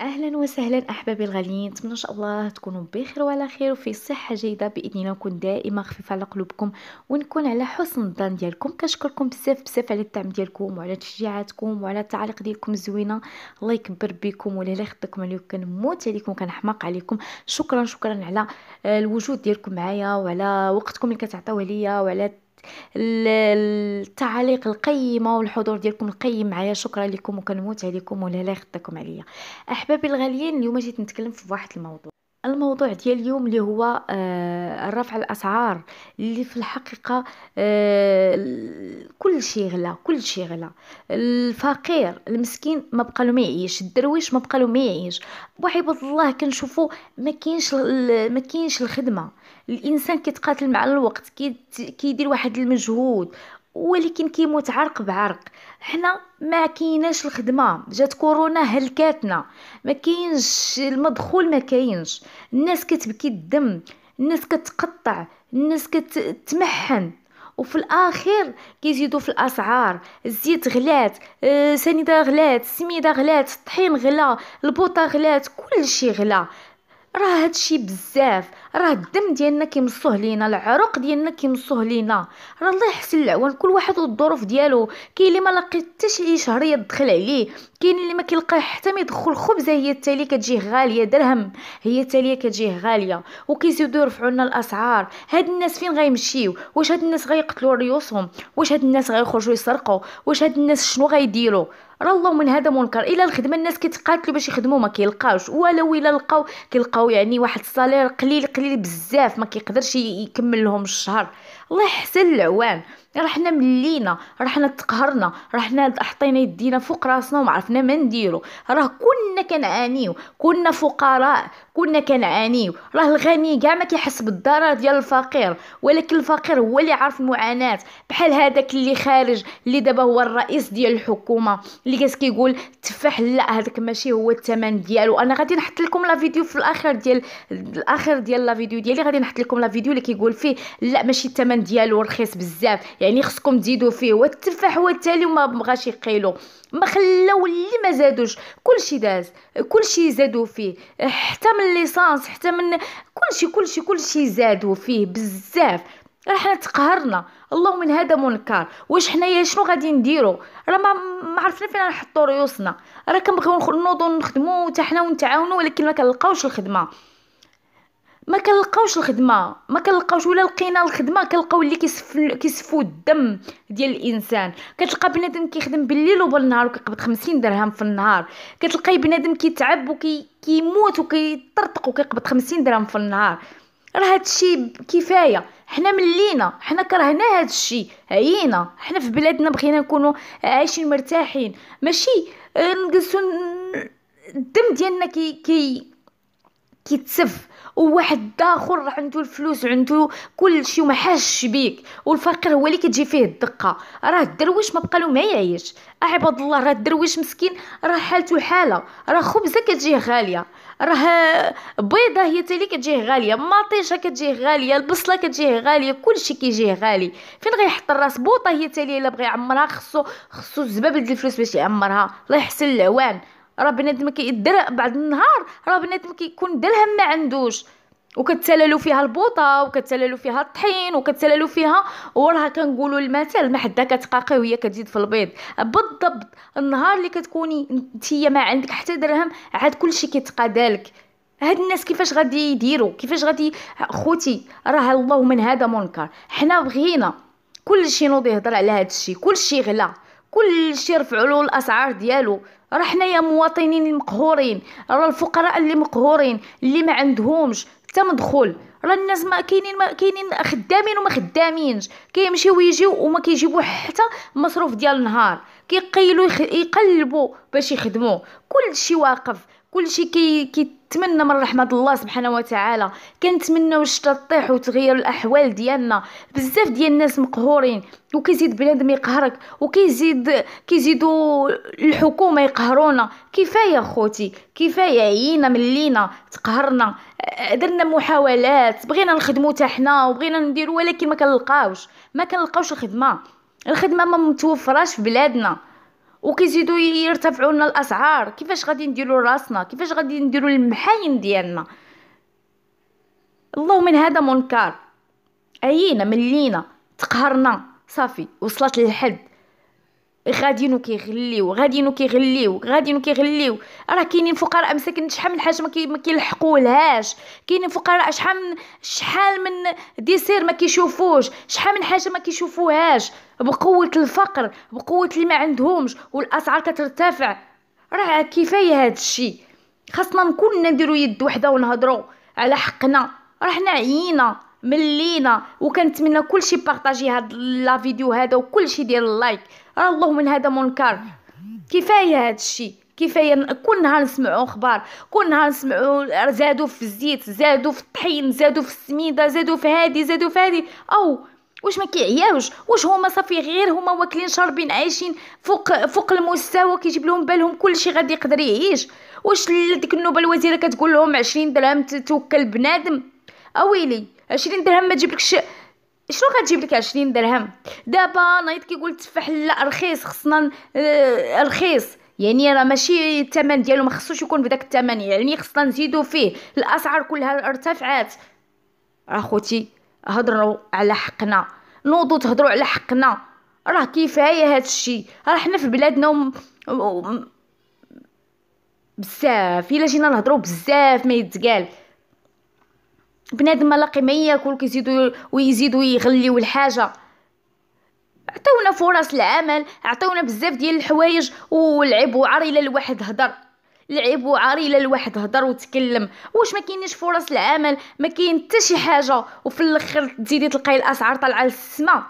اهلا وسهلا احبابي الغاليين نتمنى ان شاء الله تكونوا بخير وعلى خير وفي صحه جيده باذن الله نكون دائما خفيفه على قلوبكم ونكون على حسن الظن ديالكم كنشكركم بزاف بزاف على الدعم ديالكم وعلى تشجيعاتكم وعلى التعاليق ديالكم الزوينه الله يكبر بكم ولا يخطيكم عليكم كنموت عليكم كنحماق عليكم شكرا شكرا على الوجود ديالكم معايا وعلى وقتكم اللي كتعطيوه ليا وعلى التعاليق القيمه والحضور ديالكم القيم معايا شكرا لكم وكنموت عليكم ولا لا عليا احبابي الغاليين اليوم جيت نتكلم في واحد الموضوع الموضوع ديال اليوم اللي هو آه، رفع الاسعار اللي في الحقيقه آه، كل شيء غلا كل شيء غلا الفقير المسكين ما بقى له ما يعيش الدرويش ما بقى له ما يعيش بوحيد الله كنشوفوا ما كاينش ما كاينش الخدمه الانسان كيتقاتل مع الوقت كيدير واحد المجهود ولكن كيموت عرق بعرق حنا ما كيناش الخدمه جات كورونا هلكاتنا ما كاينش المدخول ما كاينش الناس كتبكي الدم الناس كتقطع الناس كتمحن وفي الاخير كيزيدوا في الاسعار الزيت غلات آه سنيده غلات السميده غلات الطحين غلا البوطه غلات كلشي غلا راه هادشي بزاف راه الدم ديالنا كيمصوه لينا العروق ديالنا كيمصوه لينا راه الله يحسن العوان كل واحد والظروف ديالو كاين اللي ما لاقي حتى شي شهريه يدخل عليه كاين اللي ما كيلقى حتى ما يدخل خبزه هي التاليه كتجيه غاليه درهم هي التاليه كتجيه غاليه وكيزيدو يرفعوا لنا الاسعار هاد الناس فين غيمشيو واش هاد الناس غيقتلوا ريوسهم واش هاد الناس غيخرجوا يسرقوا واش هاد الناس شنو غيديروا راه الله من هذا منكر الا الخدمه الناس كيتقاتلوا باش يخدموا ما كيلقاوش ولو الا لقاو كيلقاو يعني واحد الصالير قليل قليل بزاف ما كيقدرش يكمل لهم الشهر الله يحسن العوان رحنا ملينا رحنا تقهرنا رحنا حطينا يدينا فوق راسنا وما عرفنا ما نديرو راه كنا كنعانيو كنا فقراء كنا كنعانيو راه الغني كاع ما كيحس بالضرر ديال الفقير ولكن الفقير هو اللي عارف المعاناه بحال هذاك اللي خارج اللي دابا هو الرئيس ديال الحكومه اللي كاس كيقول التفاح لا هذاك ماشي هو الثمن ديالو انا غادي نحط لكم لا فيديو في الاخر ديال الاخر ديال لا فيديو ديالي غادي نحط لكم لا فيديو اللي كيقول فيه لا ماشي الثمن ديالو رخيص بزاف يعني خصكم تزيدوا فيه والتفاح هو التالي وما بغاش يقيلو ما خلاو اللي ما زادوش كلشي داز كلشي زادوا فيه حتى من ليسانس حتى من كلشي كلشي كلشي زادوا فيه بزاف راه حنا تقهرنا اللهم من هذا منكر واش حنايا شنو غادي نديرو راه ما ما عرفنا فين نحطو ريوسنا راه كنبغيو نوضو نخدمو حتى حنا ونتعاونو ولكن ما كنلقاوش الخدمه ما كنلقاوش الخدمه ما كنلقاوش ولا لقينا الخدمه كنلقاو اللي كيسفو الدم ديال الانسان كتلقى بنادم كيخدم بالليل وبالنهار وكيقبض 50 درهم في النهار كتلقاي بنادم كيتعب وكي وكيطرطق وكيقبض 50 درهم في النهار راه هادشي كفايه حنا ملينا حنا كرهنا هادشي عينا حنا في بلادنا بغينا نكونوا عايشين مرتاحين ماشي آه، نجلسوا الدم ديالنا كي كي كيتسف وواحد داخر عنده عندو الفلوس عنده كل شيء وما حاش بيك والفقير هو اللي كتجي فيه الدقه راه الدرويش ما بقى له ما يعيش عباد الله راه الدرويش مسكين راه حالته حاله راه خبزه كتجيه غاليه راه بيضه هي تالي كتجيه غاليه مطيشه كتجيه غاليه البصله كتجيه غاليه كلشي كيجيه غالي فين غيحط الراس بوطه هي تالي الا بغى يعمرها خصو خصو الزباب ديال الفلوس باش يعمرها الله يحسن العوان راه بنادم كيدير بعد النهار راه بنادم كيكون درهم ما عندوش وكتسللوا فيها البوطه وكتسللوا فيها الطحين وكتسللوا فيها وراها كنقولوا المثل ما حدا كتقاقي وهي كتزيد في البيض بالضبط النهار اللي كتكوني انتيا ما عندك حتى درهم عاد كلشي كيتقادى لك هاد الناس كيفاش غادي يديروا كيفاش غادي خوتي راه الله من هذا منكر حنا بغينا كلشي نوض يهضر على هذا الشيء كلشي غلا كلشي رفعوا له الاسعار ديالو راه حنايا مواطنين المقهورين راه الفقراء اللي مقهورين اللي ما عندهمش حتى مدخول راه الناس ما كاينين ما كاينين خدامين وما خدامينش كيمشيو يجيو وما كيجيبو حتى مصروف ديال النهار كيقيلوا يقلبوا باش يخدموا كلشي واقف كلشي كي كيتمنى من رحمه الله سبحانه وتعالى كنتمناو الشتا تطيح وتغير الاحوال ديالنا بزاف ديال الناس مقهورين وكيزيد بنادم يقهرك وكيزيد كيزيدوا الحكومه يقهرونا كفايه خوتي كفايه عينا ملينا تقهرنا درنا محاولات بغينا نخدمو تاعنا وبغينا نديرو ولكن ما كنلقاوش ما كنلقاوش الخدمه الخدمه ما متوفراش في بلادنا وكيزيدوا يرتفعوا لنا الاسعار كيفاش غادي نديروا راسنا كيفاش غادي نديروا المحاين ديالنا الله من هذا منكر عينا ملينا تقهرنا صافي وصلت للحد غاديين وكيغليو غاديين وكيغليو غاديين وكيغليو راه كاينين فقراء مساكن شحال من حاجه ما كيلحقولهاش كاينين فقراء شحال من شحال من ديسير ما كيشوفوش شحال من حاجه ما كيشوفوهاش بقوه الفقر بقوه اللي ما عندهمش والاسعار كترتفع راه كفايه هذا الشيء خاصنا كلنا نديرو يد وحده ونهضروا على حقنا راه حنا عيينا ملينا وكنتمنى كلشي بارطاجي هاد لا فيديو هذا وكلشي ديال اللايك راه اللهم من هذا منكر كفايه هذا الشيء كفايه كل نهار نسمعوا اخبار كل نهار نسمعوا زادوا في الزيت زادوا في الطحين زادوا في السميده زادوا في هادي زادوا في هادي او واش ما كيعياوش واش هما صافي غير هما واكلين شاربين عايشين فوق فوق المستوى كيجيب لهم بالهم كلشي غادي يقدر يعيش واش ديك النوبه الوزيره كتقول لهم 20 درهم توكل بنادم اويلي 20 درهم ما تجيبلكش شنو غتجيب لك 20 درهم دابا نايض كيقول التفاح لا رخيص خصنا آه، رخيص يعني راه ماشي الثمن ديالو ما خصوش يكون بداك الثمن يعني خصنا نزيدو فيه الاسعار كلها ارتفعت اخوتي هضروا على حقنا نوضوا تهضروا على حقنا راه كفايه هذا الشيء راه حنا في بلادنا وم... وم... بزاف الا جينا نهضروا بزاف ما يتقال بنادم ملاقي ما ياكل كيزيدو ويزيدو يغليو الحاجه عطاونا فرص العمل عطاونا بزاف ديال الحوايج ولعبوا عار الى الواحد هضر لعبوا عار الى الواحد هضر وتكلم واش ما كاينش فرص العمل ما كاين حتى شي حاجه وفي الاخر تزيدي تلقاي الاسعار طالعه للسماء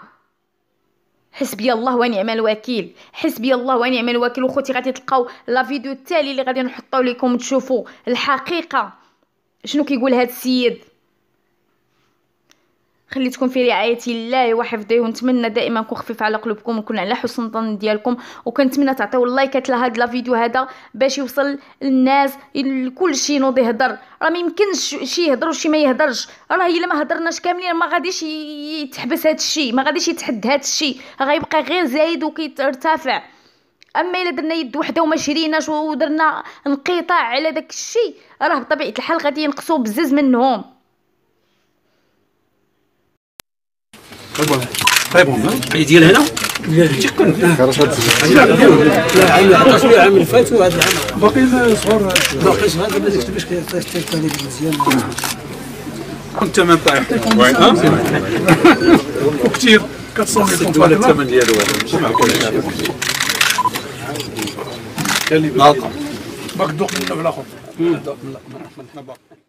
حسبي الله ونعم الوكيل حسبي الله ونعم الوكيل وخوتي غادي تلقاو لا فيديو التالي اللي غادي نحطو لكم تشوفوا الحقيقه شنو كيقول هذا السيد خليتكم في رعايه الله وحفظه ونتمنى دائما نكون خفيف على قلوبكم ونكون على حسن الظن ديالكم وكنتمنى تعطيو لايكات لهاد لا فيديو هذا باش يوصل للناس لكل شيء نوض يهضر راه ما يمكنش شي يهضر وشي ما يهضرش راه الا ما هضرناش كاملين ما غاديش يتحبس هذا الشيء ما غاديش يتحد هذا الشيء غيبقى غير زايد وكيترتفع اما الا درنا يد وحده وما شريناش ودرنا انقطاع على داك الشيء راه بطبيعه الحال غادي ينقصوا بزز منهم طيب بون ديال هنا تيكون لا عام تصوير العام اللي فات وهذا العام باقي صغار باقي صغار دابا ديك باش كيعطيك مزيان كنت تمام طايح وكثير كتصور ولا الثمن ديالو ماشي معقول باك دوق من الاخر دوق من الاخر